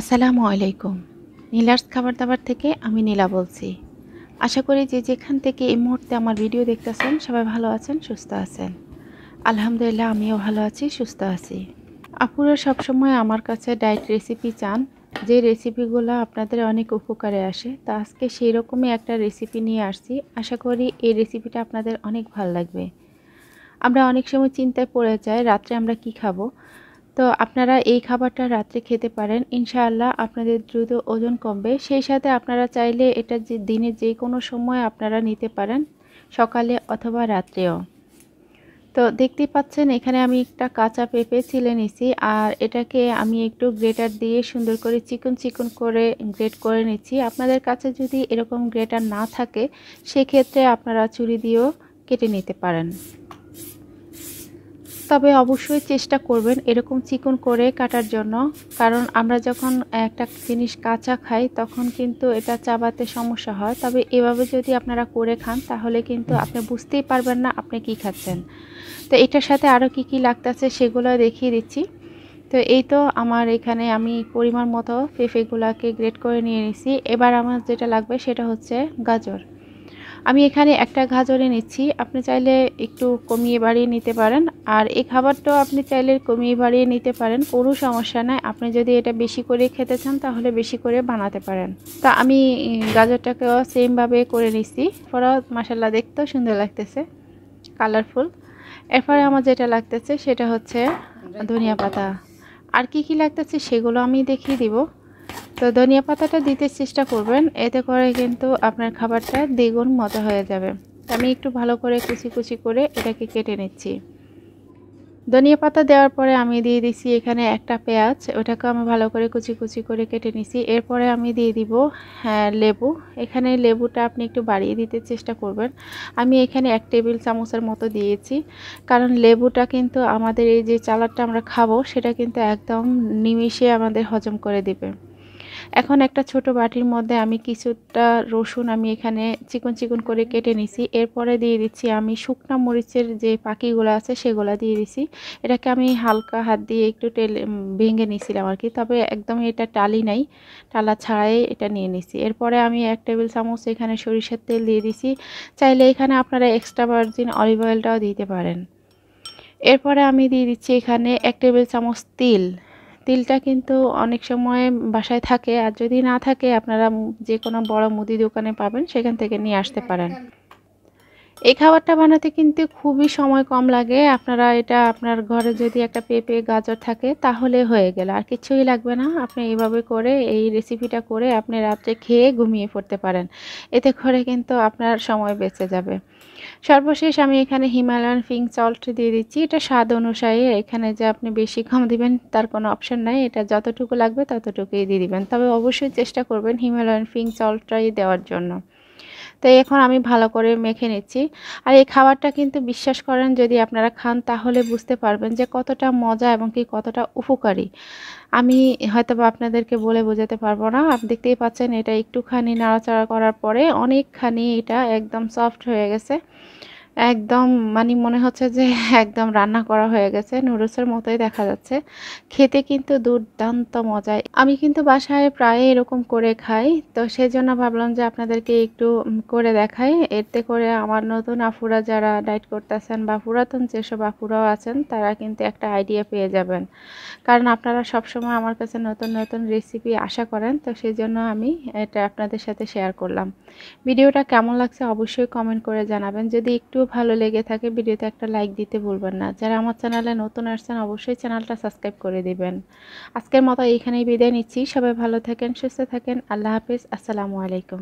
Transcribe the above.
আসসালামু আলাইকুম নীলার্স খাবার দাবার থেকে আমি নীলা বলছি আশা করি যে যেখান থেকে এই মুহূর্তে আমার ভিডিও দেখতেছেন সবাই ভালো আছেন সুস্থ আছেন আলহামদুলিল্লাহ আমিও ভালো আছি সুস্থ আছি আপুরা সবসময় আমার কাছে ডায়েট রেসিপি চান যে রেসিপিগুলো আপনাদের অনেক উপকারে আসে তা আজকে সেই রকমই একটা রেসিপি নিয়ে আসছি আশা করি এই রেসিপিটা আপনাদের অনেক ভালো লাগবে আমরা অনেক সময় চিন্তায় পড়ে যাই রাত্রে আমরা কি খাবো তো আপনারা এই খাবারটা রাত্রে খেতে পারেন ইনশাআল্লাহ আপনাদের দ্রুত ওজন কমবে সেই সাথে আপনারা চাইলে এটা যে দিনে যে কোনো সময় আপনারা নিতে পারেন সকালে অথবা রাত্রেও তো দেখতে পাচ্ছেন এখানে আমি একটা কাঁচা পেঁপে ছিলে নিছি আর এটাকে আমি একটু গ্রেটার দিয়ে সুন্দর করে চিকন চিকন করে গ্রেট করে নিচ্ছি আপনাদের কাছে যদি এরকম গ্রেটার না থাকে সেক্ষেত্রে আপনারা চুরি দিয়েও কেটে নিতে পারেন তবে অবশ্যই চেষ্টা করবেন এরকম চিকন করে কাটার জন্য কারণ আমরা যখন একটা জিনিস কাঁচা খাই তখন কিন্তু এটা চাবাতে সমস্যা হয় তবে এভাবে যদি আপনারা করে খান তাহলে কিন্তু আপনি বুঝতেই পারবেন না আপনি কি খাচ্ছেন তো এটার সাথে আরও কি কি লাগতেছে সেগুলো দেখিয়ে দিচ্ছি তো এই তো আমার এখানে আমি পরিমাণ মতো পেঁপেগুলাকে গ্রেট করে নিয়ে নিছি এবার আমার যেটা লাগবে সেটা হচ্ছে গাজর আমি এখানে একটা গাজরে নিচ্ছি আপনি চাইলে একটু কমিয়ে বাড়িয়ে নিতে পারেন আর এই খাবারটাও আপনি চাইলে কমিয়ে বাড়িয়ে নিতে পারেন কোনো সমস্যা নাই আপনি যদি এটা বেশি করে খেতে চান তাহলে বেশি করে বানাতে পারেন তা আমি গাজরটাকেও সেমভাবে করে নিচ্ছি পরা মশাল্লা দেখতেও সুন্দর লাগতেছে কালারফুল এরপরে আমার যেটা লাগতেছে সেটা হচ্ছে ধনিয়া পাতা আর কি কি লাগতেছে সেগুলো আমি দেখিয়ে দিব তো ধনিয়া পাতাটা দিতে চেষ্টা করবেন এতে করে কিন্তু আপনার খাবারটা দ্বিগুণ মতো হয়ে যাবে আমি একটু ভালো করে কুচি কুচি করে এটাকে কেটে নিচ্ছি ধনিয়া পাতা দেওয়ার পরে আমি দিয়ে দিছি এখানে একটা পেঁয়াজ ওটাকে আমি ভালো করে কুচি কুচি করে কেটে নিছি এরপরে আমি দিয়ে দিব হ্যাঁ, লেবু এখানে লেবুটা আপনি একটু বাড়িয়ে দিতে চেষ্টা করবেন আমি এখানে এক টেবিল চামচের মতো দিয়েছি কারণ লেবুটা কিন্তু আমাদের এই যে চালাডটা আমরা খাবো সেটা কিন্তু একদম নিমিশে আমাদের হজম করে দেবে এখন একটা ছোট বাটির মধ্যে আমি কিছুটা রসুন আমি এখানে চিকন চিকন করে কেটে নিছি এরপরে দিয়ে দিচ্ছি আমি শুকনা মরিচের যে পাখিগুলো আছে সেগুলো দিয়ে দিছি এটাকে আমি হালকা হাত দিয়ে একটু টেল ভেঙে নিছিলাম আর কি তবে একদম এটা টালি নাই টালা ছাড়াই এটা নিয়ে নিছি এরপরে আমি এক টেবিল চামচ এখানে সরিষার তেল দিয়ে দিছি চাইলে এখানে আপনারা এক্সট্রা ভার্জিন অলিভ অয়েলটাও দিতে পারেন এরপরে আমি দিয়ে দিচ্ছি এখানে এক টেবিল চামচ তিল তিলটা কিন্তু অনেক সময় বাসায় থাকে আর যদি না থাকে আপনারা যে কোনো বড় মুদি দোকানে পাবেন সেখান থেকে নিয়ে আসতে পারেন এই খাবারটা বানাতে কিন্তু খুবই সময় কম লাগে আপনারা এটা আপনার ঘরে যদি একটা পেঁপে গাজর থাকে তাহলে হয়ে গেল আর কিছুই লাগবে না আপনি এইভাবে করে এই রেসিপিটা করে আপনি রাত্রে খেয়ে ঘুমিয়ে পড়তে পারেন এতে করে কিন্তু আপনার সময় বেঁচে যাবে সর্বশেষ আমি এখানে হিমালয়ান ফিং সল্ট দিয়ে দিচ্ছি এটা স্বাদ অনুসারে এখানে যে আপনি বেশি কম দিবেন তার কোনো অপশান নাই এটা যতটুকু লাগবে ততটুকুই দিয়ে দিবেন তবে অবশ্যই চেষ্টা করবেন হিমালয়ান ফিং সল্টটাই দেওয়ার জন্য তো এখন আমি ভালো করে মেখে নিচ্ছি আর এই খাবারটা কিন্তু বিশ্বাস করেন যদি আপনারা খান তাহলে বুঝতে পারবেন যে কতটা মজা এবং কি কতটা উপকারী আমি হয়তো বা আপনাদেরকে বলে বোঝাতে পারবো না আপনি দেখতেই পাচ্ছেন এটা একটুখানি নাড়াচাড়া করার পরে অনেকখানি এটা একদম সফট হয়ে গেছে একদম মানে মনে হচ্ছে যে একদম রান্না করা হয়ে গেছে নুডলসের মতোই দেখা যাচ্ছে খেতে কিন্তু দুর্দান্ত মজায় আমি কিন্তু বাসায় প্রায় এরকম করে খাই তো সেই জন্য ভাবলাম যে আপনাদেরকে একটু করে দেখাই এতে করে আমার নতুন আফুরা যারা ডাইট করতেছেন বা পুরাতন যেসব আফুরাও আছেন তারা কিন্তু একটা আইডিয়া পেয়ে যাবেন কারণ আপনারা সবসময় আমার কাছে নতুন নতুন রেসিপি আশা করেন তো সেই জন্য আমি এটা আপনাদের সাথে শেয়ার করলাম ভিডিওটা কেমন লাগছে অবশ্যই কমেন্ট করে জানাবেন যদি একটু ভালো লেগে থাকে ভিডিওতে একটা লাইক দিতে ভুলবেন না যারা আমার চ্যানেলে নতুন আসছেন অবশ্যই চ্যানেলটা সাবস্ক্রাইব করে দিবেন আজকের মতো এইখানেই বিদায় নিচ্ছি সবাই ভালো থাকেন সুস্থ থাকেন আল্লাহ হাফিজ আসসালামু আলাইকুম